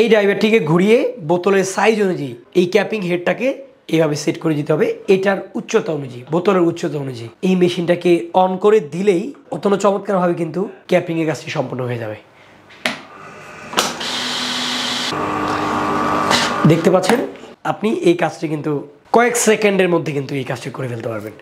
এই ড্রাইভারটিকে ঘুরিয়ে বোতলের সাইজ অনুযায়ী এই ক্যাপিং হেডটাকে এভাবে সেট করে দিতে হবে এটার উচ্চতা অনুযায়ী বোতলের উচ্চতা অনুযায়ী এই মেশিনটাকে অন করে দিলেই অতন্ত চমৎকারভাবে কিন্তু ক্যাপিংয়ের কাজটি সম্পূর্ণ হয়ে যাবে দেখতে পাচ্ছেন আপনি এই কাজটি কিন্তু কয়েক সেকেন্ডের মধ্যে কিন্তু এই কাজটি করে ফেলতে পারবেন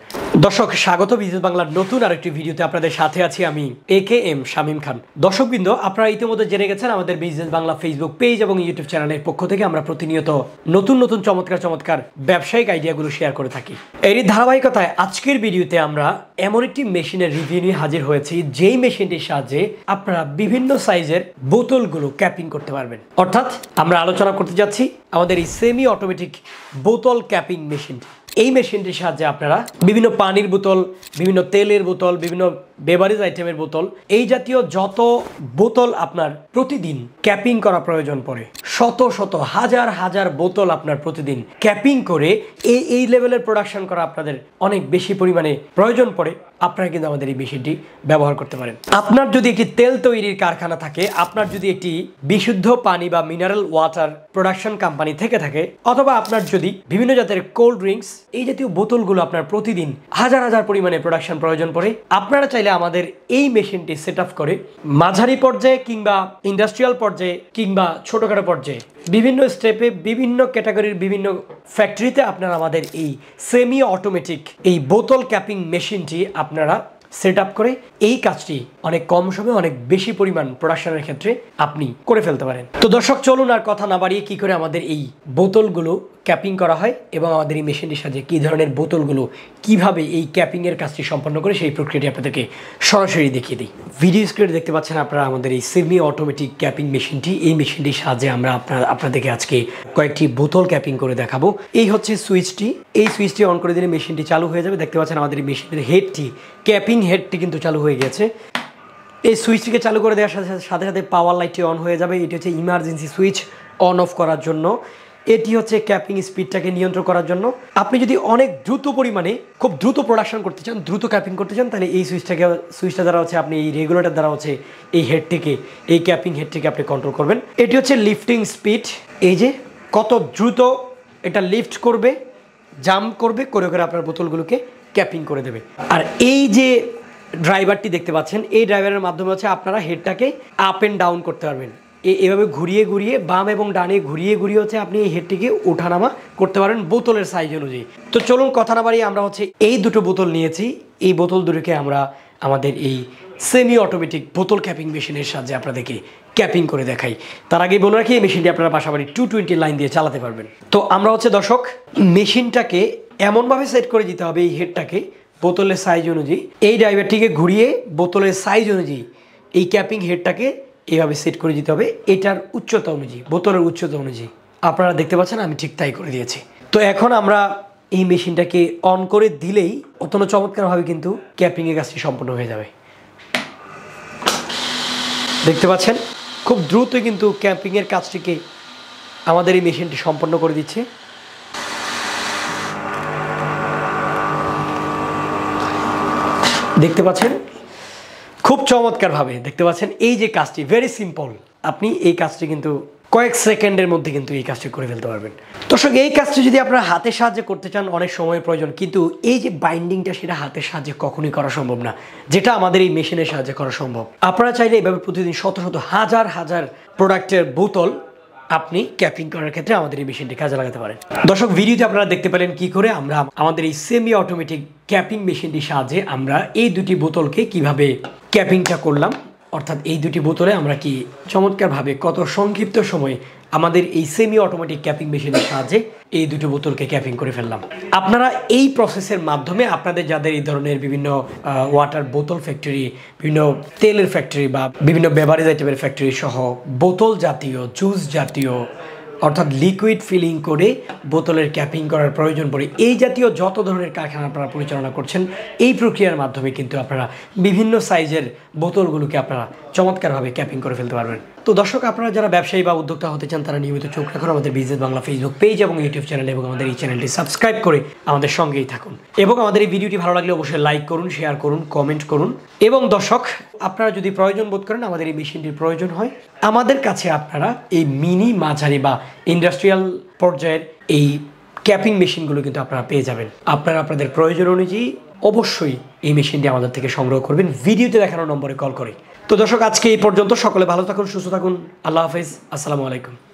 দর্শক স্বাগত বিজনেস বাংলার নতুন আরেকটি ভিডিওতে আপনাদের সাথে আছি আমি এ কে এম শামীম খান দর্শকবৃন্দ আপনারা ইতিমধ্যে জেনে গেছেন আমাদের বিজনেস বাংলা ফেসবুক পেজ এবং ইউটিউব চ্যানেলের পক্ষ থেকে আমরা প্রতিনিয়ত নতুন নতুন চমৎকার চমৎকার ব্যবসায়িক আইডিয়াগুলো শেয়ার করে থাকি এরই ধারাবাহিকতায় আজকের ভিডিওতে আমরা এমন একটি মেশিনের রিভিউ নিয়ে হাজির হয়েছি যেই মেশিনটির সাহায্যে আপনারা বিভিন্ন সাইজের বোতলগুলো ক্যাপিং করতে পারবেন অর্থাৎ আমরা আলোচনা করতে যাচ্ছি আমাদের এই সেমি অটোমেটিক বোতল ক্যাপিং মেশিনটি এই মেশিনটির সাহায্যে আপনারা বিভিন্ন পানির বোতল বিভিন্ন তেলের বোতল বিভিন্ন বেভারেজ আইটেমের বোতল এই জাতীয় যত বোতল আপনার প্রতিদিন ক্যাপিং করা প্রয়োজন পড়ে শত শত হাজার হাজার বোতল আপনার প্রতিদিন ক্যাপিং করে এই এই লেভেলের প্রোডাকশন করা আপনাদের অনেক বেশি পরিমাণে প্রয়োজন পড়ে আপনারা কিন্তু আমাদের এই মেশিনটি ব্যবহার করতে পারেন আপনার যদি একটি তেল তৈরির কারখানা থাকে আপনার যদি একটি বিশুদ্ধ পানি বা মিনারেল ওয়াটার প্রোডাকশন কোম্পানি থেকে থাকে অথবা আপনার যদি বিভিন্ন জাতের কোল্ড ড্রিঙ্কস এই জাতীয় বোতলগুলো আপনার প্রতিদিন হাজার হাজার পরিমাণে প্রোডাকশন প্রয়োজন পড়ে আপনারা চাইলে আমাদের এই মেশিনটি সেট করে মাঝারি পর্যায়ে কিংবা ইন্ডাস্ট্রিয়াল পর্যায়ে কিংবা ছোটোখাটো পর্যায়ে বিভিন্ন স্টেপে বিভিন্ন ক্যাটাগরির বিভিন্ন ফ্যাক্টরিতে আপনারা আমাদের এই সেমি অটোমেটিক এই বোতল ক্যাপিং মেশিনটি আপনারা সেট আপ করে এই কাজটি অনেক কম সময়ে অনেক বেশি পরিমাণ প্রোডাকশনের ক্ষেত্রে আপনি করে ফেলতে পারেন তো দর্শক চলুন আর কথা না বাড়িয়ে কি করে আমাদের এই বোতলগুলো ক্যাপিং করা হয় এবং আমাদের এই মেশিনটির সাহায্যে কী ধরনের বোতলগুলো কিভাবে এই ক্যাপিংয়ের কাজটি সম্পন্ন করে সেই প্রক্রিয়াটি আপনাদেরকে সরাসরি দেখিয়ে দিই ভিডিও স্ক্রিনে দেখতে পাচ্ছেন আপনারা আমাদের এই সেমি অটোমেটিক ক্যাপিং মেশিনটি এই মেশিনটির সাহায্যে আমরা আপনার আপনাদেরকে আজকে কয়েকটি বোতল ক্যাপিং করে দেখাবো এই হচ্ছে সুইচটি এই সুইচটি অন করে দিলে মেশিনটি চালু হয়ে যাবে দেখতে পাচ্ছেন আমাদের এই মেশিনের হেডটি ক্যাপিং হেডটি কিন্তু চালু হয়ে গেছে এই সুইচটিকে চালু করে দেওয়ার সাথে সাথে সাথে পাওয়ার লাইটটি অন হয়ে যাবে এটি হচ্ছে ইমার্জেন্সি সুইচ অন অফ করার জন্য এটি হচ্ছে ক্যাপিং স্পিডটাকে নিয়ন্ত্রণ করার জন্য আপনি যদি অনেক দ্রুত পরিমাণে খুব দ্রুত প্রোডাকশন করতে চান দ্রুত ক্যাপিং করতে চান তাহলে এই সুইচটাকে সুইচটা দ্বারা হচ্ছে আপনি এই রেগুলেটার দ্বারা হচ্ছে এই হেডটিকে এই ক্যাপিং হেডটিকে আপনি কন্ট্রোল করবেন এটি হচ্ছে লিফটিং স্পিড এই যে কত দ্রুত এটা লিফট করবে জাম্প করবে করে করে আপনার বোতলগুলোকে ক্যাপিং করে দেবে আর এই যে ড্রাইভারটি দেখতে পাচ্ছেন এই ড্রাইভারের মাধ্যমে হচ্ছে আপনারা হেডটাকে আপ অ্যান্ড ডাউন করতে পারবেন এভাবে ঘুরিয়ে ঘুরিয়ে বাম এবং ডানে ঘুরিয়ে ঘুরিয়ে হচ্ছে আপনি এই হেডটিকে ওঠানামা করতে পারেন বোতলের সাইজ অনুযায়ী তো চলুন কথা না বাড়িয়ে আমরা হচ্ছে এই দুটো বোতল নিয়েছি এই বোতল দুটোকে আমরা আমাদের এই সেমি অটোমেটিক বোতল ক্যাপিং মেশিনের সাহায্যে আপনাদেরকে ক্যাপিং করে দেখাই তার আগে বলে রাখি এই মেশিনটি আপনারা পাশাপাশি টু টোয়েন্টি লাইন দিয়ে চালাতে পারবেন তো আমরা হচ্ছে দর্শক মেশিনটাকে এমনভাবে সেট করে দিতে হবে এই হেডটাকে বোতলের সাইজ অনুযায়ী এই ড্রাইভারটিকে ঘুরিয়ে বোতলের সাইজ অনুযায়ী এই ক্যাপিং হেডটাকে এইভাবে সেট করে দিতে হবে এটার উচ্চতা অনুযায়ী বোতলের উচ্চতা অনুযায়ী আপনারা দেখতে পাচ্ছেন আমি ঠিক তাই করে দিয়েছি তো এখন আমরা এই মেশিনটাকে অন করে দিলেই অত্যন্ত চমৎকারভাবে কিন্তু ক্যাপিংয়ের কাজটি সম্পূর্ণ হয়ে যাবে দেখতে পাচ্ছেন খুব দ্রুত কিন্তু ক্যাম্পিংয়ের কাজটিকে আমাদের এই মেশিনটি সম্পন্ন করে দিচ্ছে দেখতে পাচ্ছেন খুব চমৎকারভাবে দেখতে পাচ্ছেন এই যে কাজটি ভেরি সিম্পল আপনি এই কাজটি কিন্তু কয়েক সেকেন্ডের মধ্যে কিন্তু এই কাজটি করে ফেলতে পারবেন দর্শক এই কাজটি যদি আপনার হাতের সাহায্যে করতে চান অনেক সময়ের প্রয়োজন কিন্তু এই যে বাইন্ডিংটা সেটা হাতের সাহায্যে কখনই করা সম্ভব না যেটা আমাদের এই মেশিনের সাহায্যে করা সম্ভব আপনারা চাইলে এভাবে প্রতিদিন শত শত হাজার হাজার প্রোডাক্টের বোতল আপনি ক্যাপিং করার ক্ষেত্রে আমাদের এই মেশিনটি কাজে লাগাতে পারেন দর্শক ভিডিওতে আপনারা দেখতে পেলেন কি করে আমরা আমাদের এই সেমি অটোমেটিক ক্যাপিং মেশিনটির সাহায্যে আমরা এই দুটি বোতলকে কিভাবে ক্যাপিংটা করলাম অর্থাৎ এই দুটি বোতলে আমরা কি চমৎকারভাবে কত সংক্ষিপ্ত সময়ে আমাদের এই সেমি অটোমেটিক ক্যাপিং মেশিনের সাহায্যে এই দুটো বোতলকে ক্যাপিং করে ফেললাম আপনারা এই প্রসেসের মাধ্যমে আপনাদের যাদের এই ধরনের বিভিন্ন ওয়াটার বোতল ফ্যাক্টরি বিভিন্ন তেলের ফ্যাক্টরি বা বিভিন্ন বেভারেজ আইটেমের ফ্যাক্টরি সহ বোতল জাতীয় জুস জাতীয় অর্থাৎ লিকুইড ফিলিং করে বোতলের ক্যাপিং করার প্রয়োজন পড়ে এই জাতীয় যত ধরনের কারখানা আপনারা পরিচালনা করছেন এই প্রক্রিয়ার মাধ্যমে কিন্তু আপনারা বিভিন্ন সাইজের বোতলগুলোকে আপনারা চমৎকারভাবে ক্যাপিং করে ফেলতে পারবেন তো দর্শক আপনারা যারা ব্যবসায়ী বা উদ্যোক্তা হতে চান তারা নিয়মিত চোখ রাখুন আমাদের বিজনেস বাংলা ফেসবুক পেজ এবং ইউটিউব চ্যানেল এবং আমাদের এই চ্যানেলটি সাবস্ক্রাইব করে আমাদের সঙ্গেই থাকুন এবং আমাদের এই ভিডিওটি ভালো লাগলে অবশ্যই লাইক করুন শেয়ার করুন কমেন্ট করুন এবং দর্শক আপনারা যদি প্রয়োজন বোধ করেন আমাদের এই মেশিনটির প্রয়োজন হয় আমাদের কাছে আপনারা এই মিনি মাঝারি বা ইন্ডাস্ট্রিয়াল পর্যায়ের এই ক্যাপিং মেশিনগুলো কিন্তু আপনারা পেয়ে যাবেন আপনারা আপনাদের প্রয়োজন অনুযায়ী অবশ্যই এই মেশিনটি আমাদের থেকে সংগ্রহ করবেন ভিডিওতে দেখানোর নম্বরে কল করে তো দর্শক আজকে এই পর্যন্ত সকলে ভালো থাকুন সুস্থ থাকুন আল্লাহ হাফিজ আসসালামু আলাইকুম